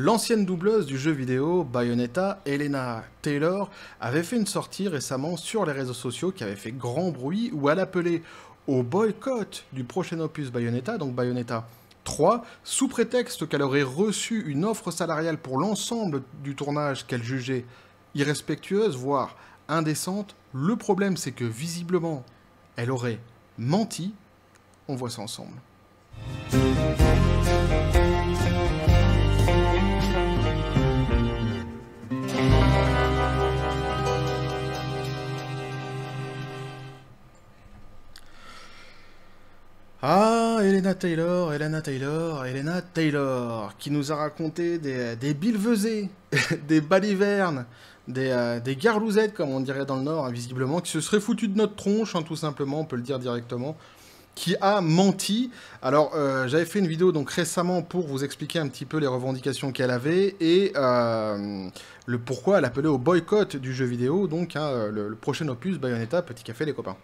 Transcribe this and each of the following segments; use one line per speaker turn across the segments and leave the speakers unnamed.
L'ancienne doubleuse du jeu vidéo Bayonetta, Elena Taylor, avait fait une sortie récemment sur les réseaux sociaux qui avait fait grand bruit où elle appelait au boycott du prochain opus Bayonetta, donc Bayonetta 3, sous prétexte qu'elle aurait reçu une offre salariale pour l'ensemble du tournage qu'elle jugeait irrespectueuse, voire indécente. Le problème, c'est que visiblement, elle aurait menti. On voit ça ensemble. Ah, Elena Taylor, Elena Taylor, Elena Taylor, qui nous a raconté des, des des balivernes, euh, des, garlouzettes, comme on dirait dans le Nord, visiblement, qui se seraient foutu de notre tronche, hein, tout simplement, on peut le dire directement, qui a menti. Alors, euh, j'avais fait une vidéo donc récemment pour vous expliquer un petit peu les revendications qu'elle avait et euh, le pourquoi elle appelait au boycott du jeu vidéo, donc hein, le prochain opus Bayonetta, petit café les copains.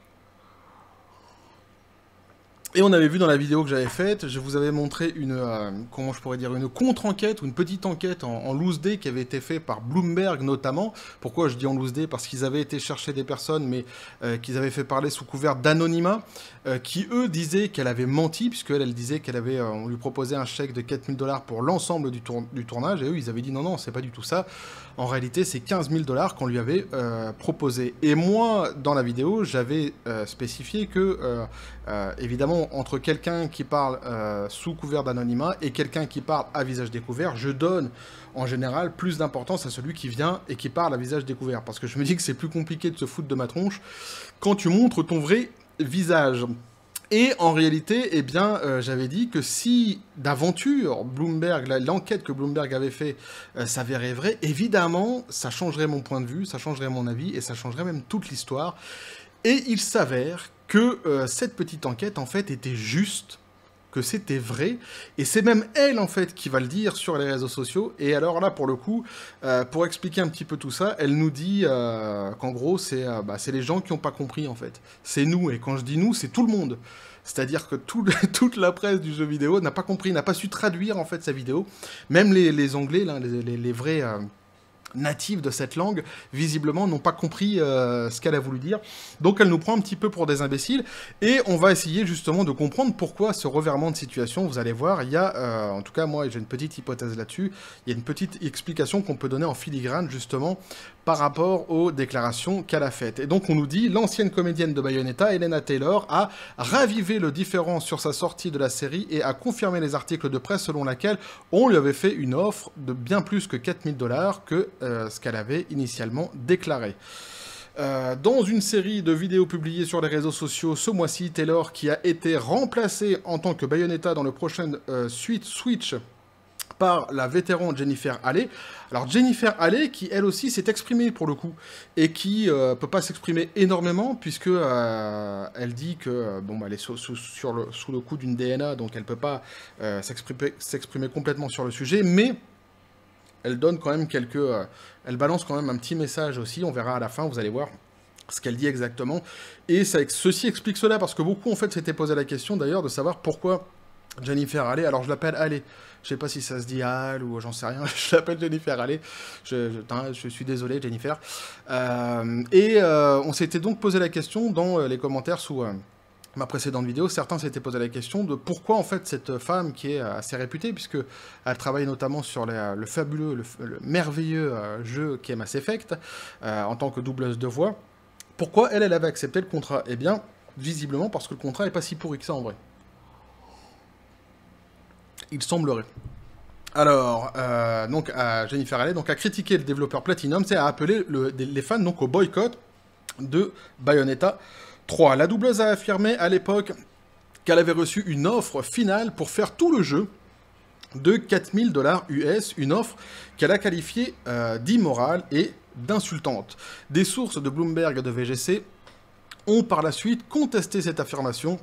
Et on avait vu dans la vidéo que j'avais faite, je vous avais montré une, euh, comment je pourrais dire, une contre-enquête ou une petite enquête en, loose day qui avait été faite par Bloomberg notamment. Pourquoi je dis en loose day Parce qu'ils avaient été chercher des personnes, mais euh, qu'ils avaient fait parler sous couvert d'anonymat, euh, qui eux disaient qu'elle avait menti, puisqu'elle, elle disait qu'elle avait, lui proposait un chèque de 4000 dollars pour l'ensemble du, du tournage, et eux, ils avaient dit non, non, c'est pas du tout ça. En réalité, c'est 15 000 dollars qu'on lui avait euh, proposé. Et moi, dans la vidéo, j'avais euh, spécifié que, euh, évidemment, entre quelqu'un qui parle sous couvert d'anonymat et quelqu'un qui parle à visage découvert, je donne en général plus d'importance à celui qui vient et qui parle à visage découvert. Parce que je me dis que c'est plus compliqué de se foutre de ma tronche quand tu montres ton vrai visage. Et en réalité, eh bien, euh, j'avais dit que si d'aventure Bloomberg, l'enquête que Bloomberg avait fait euh, s'avérait vraie, évidemment, ça changerait mon point de vue, ça changerait mon avis et ça changerait même toute l'histoire. Et il s'avère que euh, cette petite enquête, en fait, était juste que c'était vrai. Et c'est même elle, en fait, qui va le dire sur les réseaux sociaux. Et alors là, pour le coup, euh, pour expliquer un petit peu tout ça, elle nous dit euh, qu'en gros, euh, bah, c'est les gens qui n'ont pas compris, en fait. C'est nous. Et quand je dis nous, c'est tout le monde. C'est-à-dire que toute la presse du jeu vidéo n'a pas compris, n'a pas su traduire, en fait, sa vidéo. Même les, Anglais, les vrais natives de cette langue, visiblement n'ont pas compris euh, ce qu'elle a voulu dire. Donc elle nous prend un petit peu pour des imbéciles, et on va essayer justement de comprendre pourquoi ce revirement de situation, vous allez voir, il y a, euh, en tout cas moi j'ai une petite hypothèse là-dessus, il y a une petite explication qu'on peut donner en filigrane justement par rapport aux déclarations qu'elle a faites. Et donc on nous dit, l'ancienne comédienne de Bayonetta, Elena Taylor, a ravivé le différent sur sa sortie de la série et a confirmé les articles de presse selon lesquels on lui avait fait une offre de bien plus que 4000 dollars que euh, ce qu'elle avait initialement déclaré. Euh, dans une série de vidéos publiées sur les réseaux sociaux ce mois-ci, Taylor, qui a été remplacée en tant que Bayonetta dans le prochain euh, suite Switch par la vétéran Jennifer Alley. Alors Jennifer Alley, qui elle aussi s'est exprimée pour le coup, et qui euh, peut pas s'exprimer énormément, puisque euh, elle dit que euh, bon, bah, elle est sous, sur le, coup d'une DNA, donc elle peut pas s'exprimer complètement sur le sujet, mais elle donne quand même quelques... elle balance quand même un petit message aussi, on verra à la fin, vous allez voir ce qu'elle dit exactement. Et ceci explique cela, parce que beaucoup en fait s'étaient posé la question d'ailleurs de savoir pourquoi Jennifer Alley, alors je l'appelle Alley, je sais pas si ça se dit Al ou j'en sais rien. je l'appelle Jennifer. Allez, je, je, suis désolé, Jennifer. Euh, et euh, on s'était donc posé la question dans euh, les commentaires sous ma précédente vidéo, certains s'étaient posé la question de pourquoi en fait cette femme qui est assez réputée, puisque elle travaille notamment sur le fabuleux, le, merveilleux jeu qui est Mass Effect, en tant que doubleuse de voix, pourquoi elle, elle avait accepté le contrat Eh bien, visiblement parce que le contrat est pas si pourri que ça en vrai. Il semblerait. Alors, euh, donc à Jennifer Allais donc à critiquer le développeur Platinum, c'est à appeler les fans donc au boycott de Bayonetta 3. La doubleuse a affirmé à l'époque qu'elle avait reçu une offre finale pour faire tout le jeu de 4000 dollars US, une offre qu'elle a qualifiée euh, d'immorale et d'insultante. Des sources de Bloomberg et de VGC ont par la suite contesté cette affirmation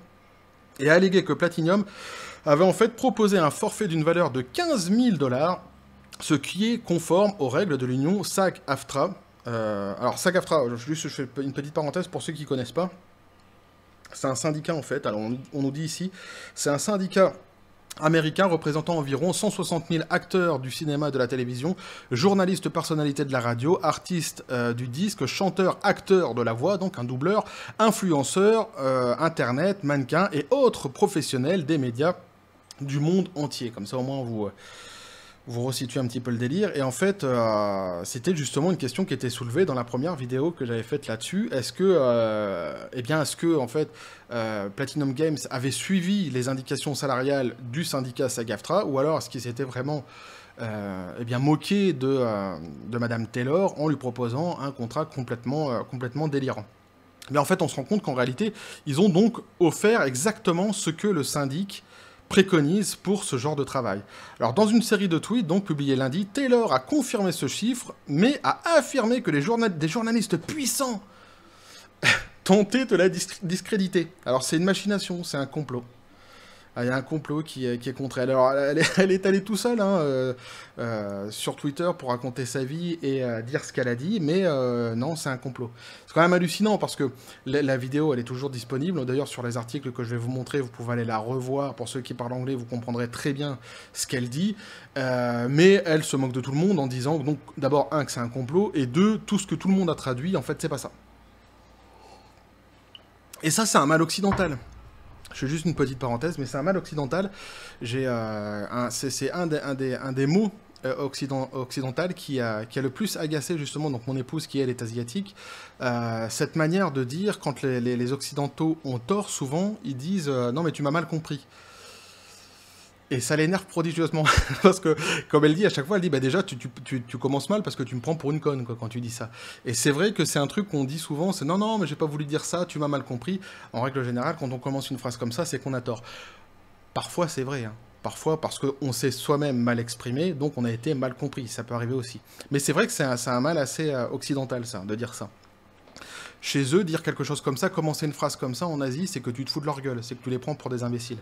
et a allégué que Platinum avait en fait proposé un forfait d'une valeur de 15 000 dollars, ce qui est conforme aux règles de l'union sac aftra euh, alors sac aftra je fais une petite parenthèse pour ceux qui ne connaissent pas. C'est un syndicat en fait, alors on nous dit ici, c'est un syndicat américain représentant environ 160 000 acteurs du cinéma, et de la télévision, journalistes, personnalités de la radio, artistes euh, du disque, chanteurs, acteurs de la voix, donc un doubleur, influenceurs, euh, internet, mannequins et autres professionnels des médias du monde entier. Comme ça au moins vous... Euh, vous resituez un petit peu le délire. Et en fait, euh, c'était justement une question qui était soulevée dans la première vidéo que j'avais faite là-dessus. Est-ce que, euh, eh bien, est-ce que en fait, euh, Platinum Games avait suivi les indications salariales du syndicat Sagaftra, ou alors est-ce qu'ils s'étaient vraiment eh moqués bien, moqué de, de Madame Taylor en lui proposant un contrat complètement, complètement délirant Mais en fait, on se rend compte qu'en réalité, ils ont donc offert exactement ce que le syndic préconise pour ce genre de travail. Alors dans une série de tweets donc publiée lundi, Taylor a confirmé ce chiffre, mais a affirmé que les des journalistes puissants tentaient de la discréditer. Alors c'est une machination, c'est un complot. Ah, il y a un complot qui, est contre elle. Alors, elle est, allée tout seule hein, euh, euh, sur Twitter pour raconter sa vie et euh, dire ce qu'elle a dit, mais non, c'est un complot. C'est quand même hallucinant parce que la, vidéo, elle est toujours disponible. D'ailleurs, sur les articles que je vais vous montrer, vous pouvez aller la revoir. Pour ceux qui parlent anglais, vous comprendrez très bien ce qu'elle dit. mais elle se moque de tout le monde en disant, donc, d'abord, un, que c'est un complot, et deux, tout ce que tout le monde a traduit, en fait, c'est pas ça. Et ça, c'est un mal occidental. Je fais juste une petite parenthèse, mais c'est un mal occidental. J'ai, euh, c'est, un, un, des, mots euh, occidental qui a, le plus agacé justement donc mon épouse qui elle est asiatique. Euh, cette manière de dire quand les, occidentaux ont tort souvent, ils disent non mais tu m'as mal compris. Et ça l'énerve prodigieusement. parce que, comme elle dit, à chaque fois, elle dit bah, Déjà, tu, commences mal parce que tu me prends pour une conne quoi, quand tu dis ça. Et c'est vrai que c'est un truc qu'on dit souvent c'est non, non, mais j'ai pas voulu dire ça, tu m'as mal compris. En règle générale, quand on commence une phrase comme ça, c'est qu'on a tort. Parfois, c'est vrai. Hein. Parfois, parce qu'on s'est soi-même mal exprimé, donc on a été mal compris. Ça peut arriver aussi. Mais c'est vrai que c'est un, un, mal assez euh, occidental, ça, de dire ça. Chez eux, dire quelque chose comme ça, commencer une phrase comme ça en Asie, c'est que tu te fous de leur gueule, c'est que tu les prends pour des imbéciles.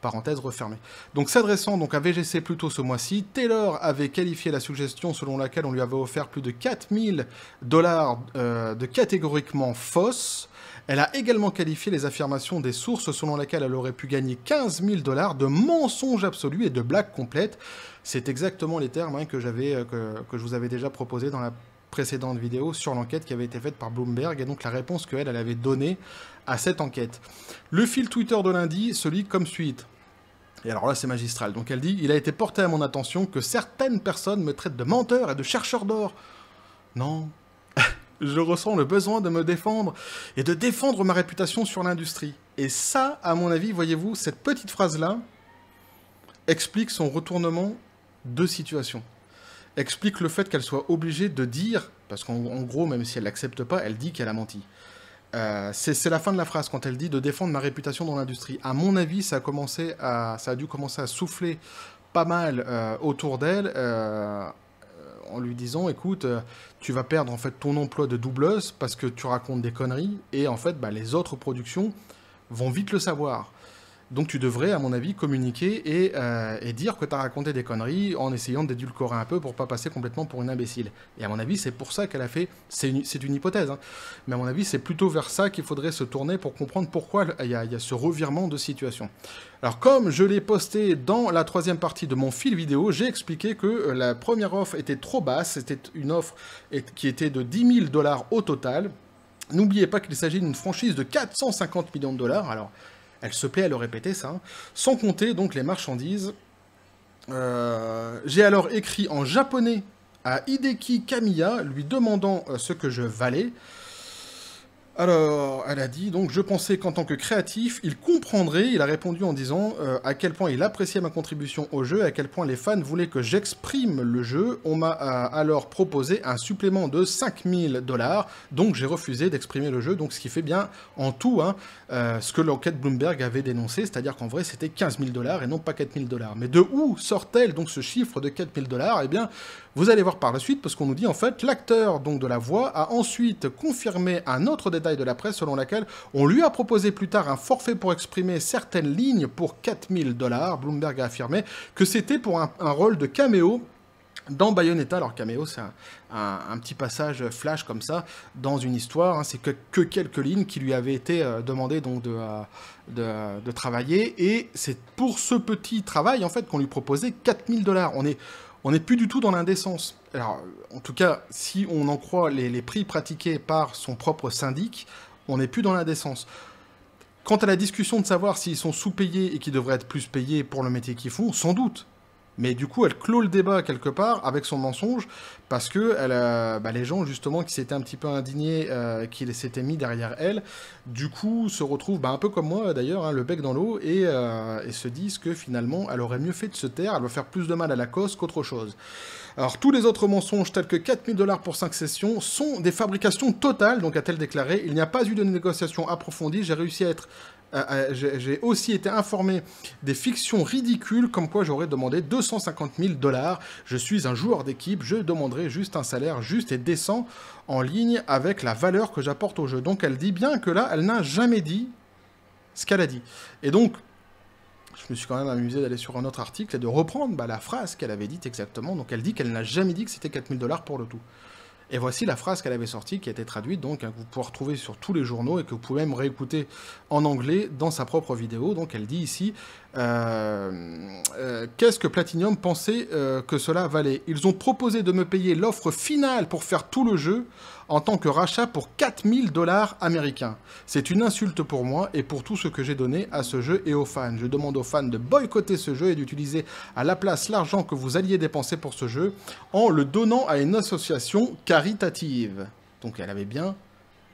Parenthèse refermée. Donc s'adressant donc à VGC plus tôt ce mois-ci, Taylor avait qualifié la suggestion selon laquelle on lui avait offert plus de 4000 dollars euh, de catégoriquement fausse. Elle a également qualifié les affirmations des sources selon lesquelles elle aurait pu gagner 15 000 dollars de mensonge absolu et de blagues complète. C'est exactement les termes hein, que, euh, que, que, je vous avais déjà proposés dans la précédente vidéo sur l'enquête qui avait été faite par Bloomberg et donc la réponse qu'elle elle avait donnée à cette enquête. Le fil Twitter de lundi se lit comme suite. Et alors là, c'est magistral. Donc elle dit Il a été porté à mon attention que certaines personnes me traitent de menteur et de chercheur d'or. Non. Je ressens le besoin de me défendre et de défendre ma réputation sur l'industrie. Et ça, à mon avis, voyez-vous, cette petite phrase-là explique son retournement de situation explique le fait qu'elle soit obligée de dire, parce qu'en gros, même si elle n'accepte pas, elle dit qu'elle a menti. Euh, c'est la fin de la phrase quand elle dit de défendre ma réputation dans l'industrie. À mon avis, ça a, commencé à, ça a dû commencer à souffler pas mal euh, autour d'elle euh, en lui disant écoute, tu vas perdre en fait ton emploi de doubleuse parce que tu racontes des conneries et en fait bah, les autres productions vont vite le savoir. Donc tu devrais, à mon avis, communiquer et, euh, dire que tu as raconté des conneries en essayant d'édulcorer un peu pour pas passer complètement pour une imbécile. Et à mon avis, c'est pour ça qu'elle a fait, c'est une, hypothèse, hein. mais à mon avis, c'est plutôt vers ça qu'il faudrait se tourner pour comprendre pourquoi il y, y, a ce revirement de situation. Alors comme je l'ai posté dans la troisième partie de mon fil vidéo, j'ai expliqué que euh, la première offre était trop basse, c'était une offre qui était de 10 000 dollars au total. N'oubliez pas qu'il s'agit d'une franchise de 450 millions de dollars. Alors, elle se plaît à le répéter, ça. Hein. Sans compter donc les marchandises. Euh, j'ai alors écrit en japonais à Hideki Kamiya, lui demandant euh, ce que je valais. Alors, elle a dit, donc, je pensais qu'en tant que créatif, il comprendrait, il a répondu en disant euh, à quel point il appréciait ma contribution au jeu, à quel point les fans voulaient que j'exprime le jeu. On m'a euh, alors proposé un supplément de 5000 dollars, donc j'ai refusé d'exprimer le jeu, donc ce qui fait bien en tout hein, euh, ce que l'enquête Bloomberg avait dénoncé, c'est-à-dire qu'en vrai c'était 15 dollars et non pas 4000$. dollars. Mais de où sort-elle donc ce chiffre de 4000$ dollars Eh bien, vous allez voir par la suite, parce qu'on nous dit en fait, l'acteur donc de la voix a ensuite confirmé un autre détail de la presse selon laquelle on lui a proposé plus tard un forfait pour exprimer certaines lignes pour 4000 dollars. Bloomberg a affirmé que c'était pour un, rôle de caméo dans Bayonetta, alors caméo, c'est un, petit passage flash comme ça dans une histoire, hein. c'est que, quelques lignes qui lui avaient été euh, demandées donc de, euh, de, de, travailler, et c'est pour ce petit travail en fait qu'on lui proposait 4000 dollars. On est, on n'est plus du tout dans l'indécence. Alors, en tout cas, si on en croit les, prix pratiqués par son propre syndic, on n'est plus dans l'indécence. Quant à la discussion de savoir s'ils sont sous-payés et qu'ils devraient être plus payés pour le métier qu'ils font, sans doute. Mais du coup, elle clôt le débat quelque part avec son mensonge, parce que euh, bah, les gens justement qui s'étaient un petit peu indignés, qu'il euh, qui s'étaient mis derrière elle, du coup se retrouvent bah, un peu comme moi d'ailleurs, hein, le bec dans l'eau, euh, et, se disent que finalement elle aurait mieux fait de se taire, elle va faire plus de mal à la cause qu'autre chose. Alors tous les autres mensonges tels que 4000 dollars pour 5 sessions sont des fabrications totales, donc a-t-elle déclaré, il n'y a pas eu de négociation approfondie, j'ai réussi à être euh, euh, j'ai aussi été informé des fictions ridicules comme quoi j'aurais demandé 250 000 dollars. Je suis un joueur d'équipe, je demanderai juste un salaire juste et décent en ligne avec la valeur que j'apporte au jeu. Donc elle dit bien que là, elle n'a jamais dit ce qu'elle a dit. Et donc, je me suis quand même amusé d'aller sur un autre article et de reprendre bah, la phrase qu'elle avait dite exactement. Donc elle dit qu'elle n'a jamais dit que c'était 4000 dollars pour le tout. Et voici la phrase qu'elle avait sortie, qui a été traduite, donc, hein, que vous pouvez retrouver sur tous les journaux et que vous pouvez même réécouter en anglais dans sa propre vidéo. Donc, elle dit ici euh, euh, qu'est-ce que Platinum pensait euh, que cela valait Ils ont proposé de me payer l'offre finale pour faire tout le jeu en tant que rachat pour 4000 dollars américains. C'est une insulte pour moi et pour tout ce que j'ai donné à ce jeu et aux fans. Je demande aux fans de boycotter ce jeu et d'utiliser à la place l'argent que vous alliez dépenser pour ce jeu en le donnant à une association caritative. Donc elle avait bien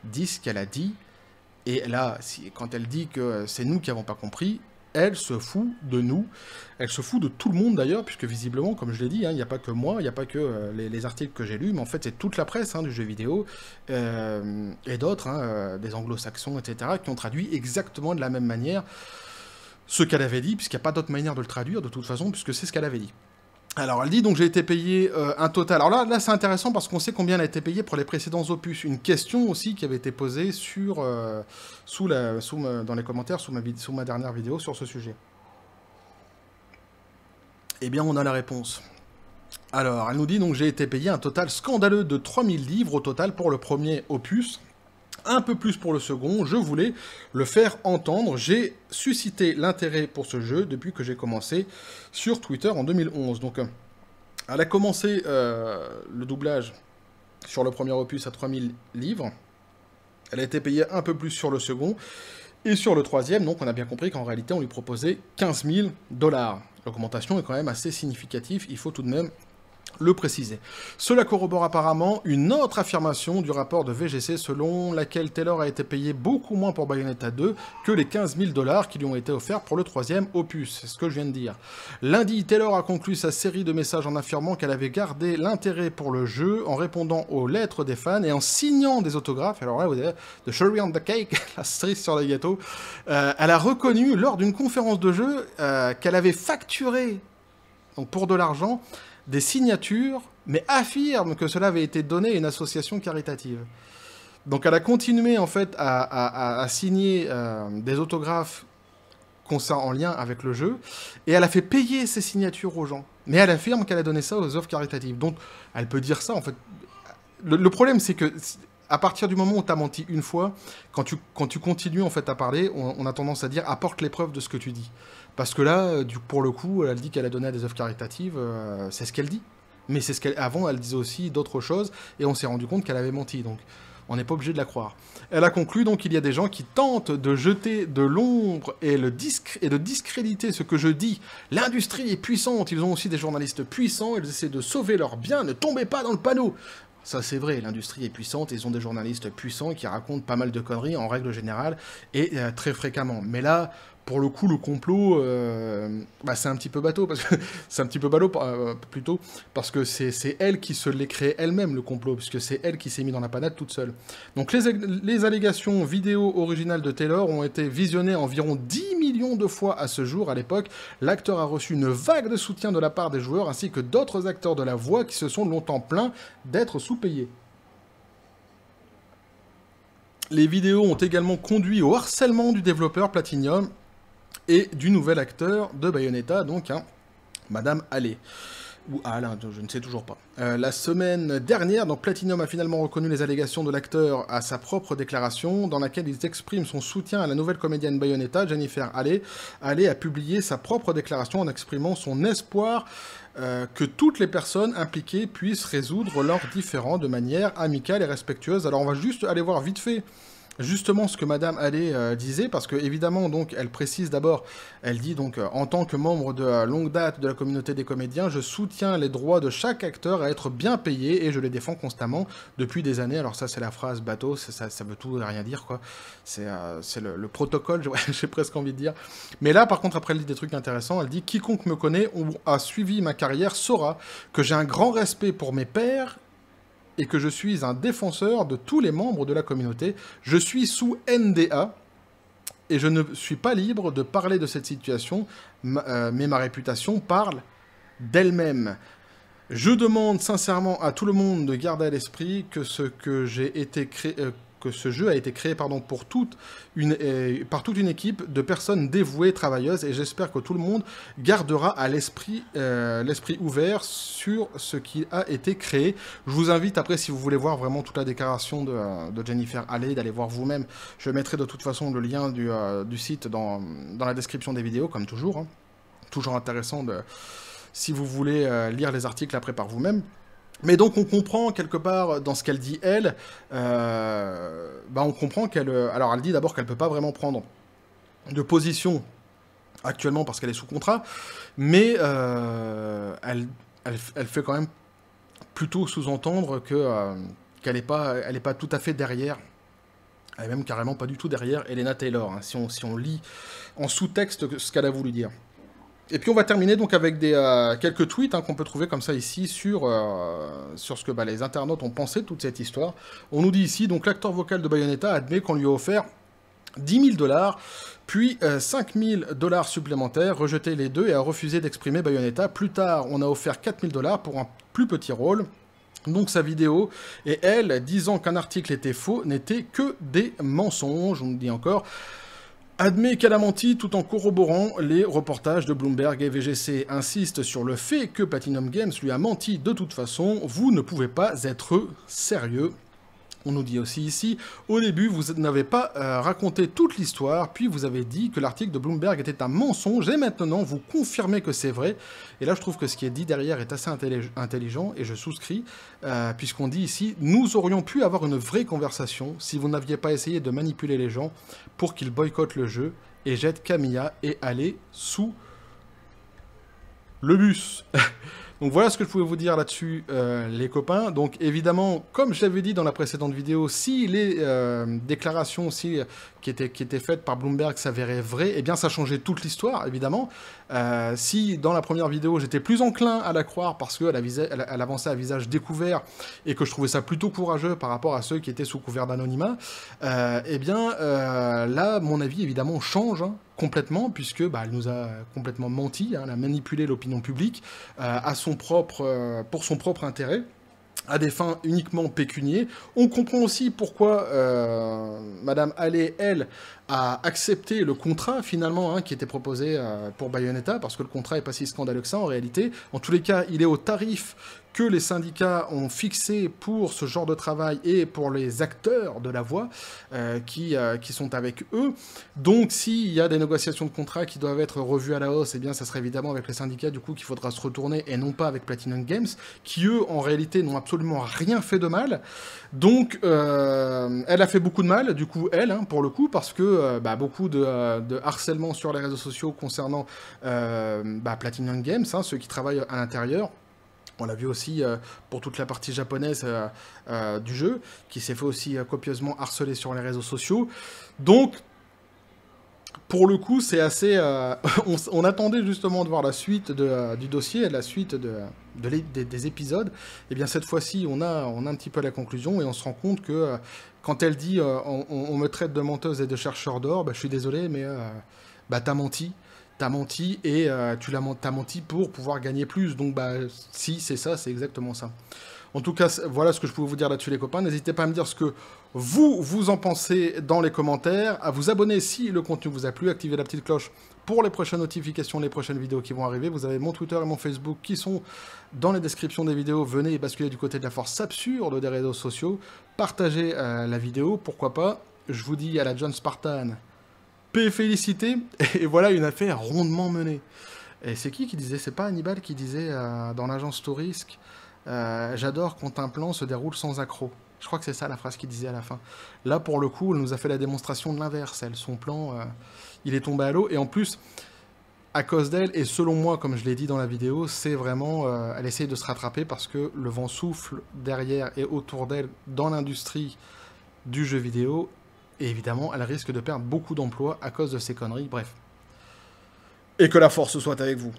dit ce qu'elle a dit. Et là, quand elle dit que c'est nous qui n'avons pas compris, elle se fout de nous. Elle se fout de tout le monde d'ailleurs, puisque visiblement, comme je l'ai dit, hein, il n'y a pas que moi, il n'y a pas que euh, les, articles que j'ai lus, mais en fait c'est toute la presse hein, du jeu vidéo euh, et d'autres, hein, euh, des anglo-saxons, etc., qui ont traduit exactement de la même manière ce qu'elle avait dit, puisqu'il n'y a pas d'autre manière de le traduire de toute façon, puisque c'est ce qu'elle avait dit. Alors elle dit donc j'ai été payé euh, un total. Alors là, là c'est intéressant parce qu'on sait combien elle a été payée pour les précédents opus. Une question aussi qui avait été posée sur, euh, sous la, dans les commentaires sous ma, sous ma dernière vidéo sur ce sujet. Eh bien on a la réponse. Alors elle nous dit donc j'ai été payé un total scandaleux de 3000 livres au total pour le premier opus un peu plus pour le second, je voulais le faire entendre. J'ai suscité l'intérêt pour ce jeu depuis que j'ai commencé sur Twitter en 2011. Donc, euh, elle a commencé euh, le doublage sur le premier opus à 3000 livres. Elle a été payée un peu plus sur le second. Et sur le troisième, donc, on a bien compris qu'en réalité, on lui proposait 15 000 dollars. L'augmentation est quand même assez significative. Il faut tout de même le préciser. Cela corrobore apparemment une autre affirmation du rapport de VGC selon laquelle Taylor a été payé beaucoup moins pour Bayonetta 2 que les 15 000 dollars qui lui ont été offerts pour le troisième opus, c'est ce que je viens de dire. Lundi, Taylor a conclu sa série de messages en affirmant qu'elle avait gardé l'intérêt pour le jeu en répondant aux lettres des fans et en signant des autographes, alors là vous avez the cherry on the cake, la cerise sur le gâteau, euh, elle a reconnu lors d'une conférence de jeu euh, qu'elle avait facturé donc pour de l'argent des signatures, mais affirme que cela avait été donné à une association caritative. Donc elle a continué en fait à, signer euh, des autographes en lien avec le jeu, et elle a fait payer ces signatures aux gens. Mais elle affirme qu'elle a donné ça aux œuvres caritatives. Donc elle peut dire ça en fait. Le, problème c'est que à partir du moment où as menti une fois, quand tu, quand tu continues en fait à parler, on a tendance à dire apporte les preuves de ce que tu dis. Parce que là, euh, pour le coup, elle dit qu'elle a donné à des œuvres caritatives, euh, c'est ce qu'elle dit. Mais c'est ce qu'elle avant, elle disait aussi d'autres choses, et on s'est rendu compte qu'elle avait menti. Donc, on n'est pas obligé de la croire. Elle a conclu donc il y a des gens qui tentent de jeter de l'ombre et, de discréditer ce que je dis. L'industrie est puissante, ils ont aussi des journalistes puissants, ils essaient de sauver leurs biens, ne tombez pas dans le panneau ça c'est vrai, l'industrie est puissante, ils ont des journalistes puissants qui racontent pas mal de conneries en règle générale et euh, très fréquemment. Mais là, pour le coup, le complot, euh, bah, c'est un petit peu bateau, parce que c'est un petit peu ballot euh, plutôt, parce que c'est elle qui se l'est créé elle-même, le complot, puisque c'est elle qui s'est mise dans la panade toute seule. Donc les, les allégations vidéo originales de Taylor ont été visionnées environ 10 millions de fois à ce jour, à l'époque. L'acteur a reçu une vague de soutien de la part des joueurs, ainsi que d'autres acteurs de la voix qui se sont longtemps plaints d'être sous-payés. Les vidéos ont également conduit au harcèlement du développeur Platinum, et du nouvel acteur de Bayonetta, donc hein, Madame Allais. Ou Alain, je ne sais toujours pas. Euh, la semaine dernière, donc Platinum a finalement reconnu les allégations de l'acteur à sa propre déclaration, dans laquelle il exprime son soutien à la nouvelle comédienne Bayonetta, Jennifer Allais. Allais a publié sa propre déclaration en exprimant son espoir euh, que toutes les personnes impliquées puissent résoudre leurs différends de manière amicale et respectueuse. Alors on va juste aller voir vite fait justement ce que Madame Allais euh, disait, parce que évidemment, donc, elle précise d'abord, elle dit donc, euh, en tant que membre de euh, longue date de la communauté des comédiens, je soutiens les droits de chaque acteur à être bien payé et je les défends constamment depuis des années. Alors ça, c'est la phrase bateau, ça, ça veut tout et rien dire, quoi. C'est le, le, protocole, j'ai presque envie de dire. Mais là, par contre, après, elle dit des trucs intéressants. Elle dit, quiconque me connaît ou a suivi ma carrière saura que j'ai un grand respect pour mes pères et que je suis un défenseur de tous les membres de la communauté. Je suis sous NDA, et je ne suis pas libre de parler de cette situation, euh, mais ma réputation parle d'elle-même. Je demande sincèrement à tout le monde de garder à l'esprit que ce que j'ai été créé, euh, que ce jeu a été créé pardon, pour toute une, euh, par toute une équipe de personnes dévouées, travailleuses, et j'espère que tout le monde gardera à l'esprit euh, l'esprit ouvert sur ce qui a été créé. Je vous invite après, si vous voulez voir vraiment toute la déclaration de, euh, Jennifer Alley, d'aller voir vous-même. Je mettrai de toute façon le lien du, du site dans, dans, la description des vidéos, comme toujours. Hein. Toujours intéressant de, si vous voulez lire les articles après par vous-même. Mais donc on comprend quelque part euh, dans ce qu'elle dit elle, euh, bah, on comprend qu'elle... Euh, alors elle dit d'abord qu'elle ne peut pas vraiment prendre de position actuellement parce qu'elle est sous contrat, mais elle, elle, fait quand même plutôt sous-entendre que, qu'elle n'est pas, elle est pas tout à fait derrière, elle est même carrément pas du tout derrière Elena Taylor, hein, si on lit en sous-texte ce qu'elle a voulu dire. Et puis on va terminer donc avec des, euh, quelques tweets hein, qu'on peut trouver comme ça ici sur, euh, sur ce que bah, les internautes ont pensé de toute cette histoire. On nous dit ici, donc l'acteur vocal de Bayonetta admet qu'on lui a offert 10 000 dollars, puis 5 euh, 000 dollars supplémentaires, rejeté les deux et a refusé d'exprimer Bayonetta. Plus tard, on a offert 4 000 dollars pour un plus petit rôle. Donc sa vidéo, et elle, disant qu'un article était faux, n'était que des mensonges, on nous dit encore admet qu'elle a menti tout en corroborant les reportages de Bloomberg et VGC. Insiste sur le fait que Platinum Games lui a menti de toute façon, vous ne pouvez pas être sérieux on nous dit aussi ici, au début, vous n'avez pas euh, raconté toute l'histoire, puis vous avez dit que l'article de Bloomberg était un mensonge, et maintenant vous confirmez que c'est vrai. Et là, je trouve que ce qui est dit derrière est assez intelligent, et je souscris, euh, puisqu'on dit ici, nous aurions pu avoir une vraie conversation si vous n'aviez pas essayé de manipuler les gens pour qu'ils boycottent le jeu et jettent Camilla et aller sous le bus. Donc voilà ce que je pouvais vous dire là-dessus, euh, les copains. Donc évidemment, comme je l'avais dit dans la précédente vidéo, si les euh, déclarations, si qui était, qui était faite par Bloomberg s'avérait vraie, eh bien ça changeait toute l'histoire, évidemment. Euh, si dans la première vidéo j'étais plus enclin à la croire parce qu'elle elle, avançait à visage découvert et que je trouvais ça plutôt courageux par rapport à ceux qui étaient sous couvert d'anonymat, euh, eh bien euh, là mon avis évidemment change. Hein, complètement puisque bah, elle nous a complètement menti, hein, elle a manipulé l'opinion publique à son propre, pour son propre intérêt à des fins uniquement pécunier. On comprend aussi pourquoi euh, Madame Allais, elle, a accepté le contrat finalement hein, qui était proposé euh, pour Bayonetta, parce que le contrat est pas si scandaleux que ça en réalité. En tous les cas, il est au tarif que les syndicats ont fixé pour ce genre de travail et pour les acteurs de la voix euh, qui, euh, qui sont avec eux. Donc s'il y a des négociations de contrats qui doivent être revues à la hausse, eh bien ça serait évidemment avec les syndicats du coup qu'il faudra se retourner et non pas avec Platinum Games, qui eux en réalité n'ont absolument rien fait de mal. Donc euh, elle a fait beaucoup de mal, du coup elle, hein, pour le coup, parce que bah, beaucoup de, harcèlement sur les réseaux sociaux concernant bah, Platinum Games, hein, ceux qui travaillent à l'intérieur. On l'a vu aussi euh, pour toute la partie japonaise euh, euh, du jeu, qui s'est fait aussi copieusement harceler sur les réseaux sociaux. Donc, pour le coup, c'est assez. on, attendait justement de voir la suite du dossier, la suite des, épisodes. Et eh bien cette fois-ci, on a, un petit peu la conclusion et on se rend compte que quand elle dit on, me traite de menteuse et de chercheur d'or, bah, je suis désolé, mais bah, t'as menti t'as menti et euh, tu l'as menti pour pouvoir gagner plus. Donc bah si c'est ça, c'est exactement ça. En tout cas, voilà ce que je pouvais vous dire là-dessus les copains. N'hésitez pas à me dire ce que vous, vous en pensez dans les commentaires, à vous abonner si le contenu vous a plu, activer la petite cloche pour les prochaines notifications, les prochaines vidéos qui vont arriver. Vous avez mon Twitter et mon Facebook qui sont dans les descriptions des vidéos. Venez basculer du côté de la force absurde des réseaux sociaux. Partagez euh, la vidéo, pourquoi pas. Je vous dis à la John Spartan. P félicité, et voilà une affaire rondement menée. Et c'est qui qui disait C'est pas Hannibal qui disait euh, dans l'agence Tourisque euh, J'adore quand un plan se déroule sans accroc. Je crois que c'est ça la phrase qu'il disait à la fin. Là, pour le coup, elle nous a fait la démonstration de l'inverse. Elle, son plan, euh, il est tombé à l'eau. Et en plus, à cause d'elle, et selon moi, comme je l'ai dit dans la vidéo, c'est vraiment, elle essaye de se rattraper parce que le vent souffle derrière et autour d'elle dans l'industrie du jeu vidéo et évidemment, elle risque de perdre beaucoup d'emplois à cause de ces conneries. Bref. Et que la force soit avec vous.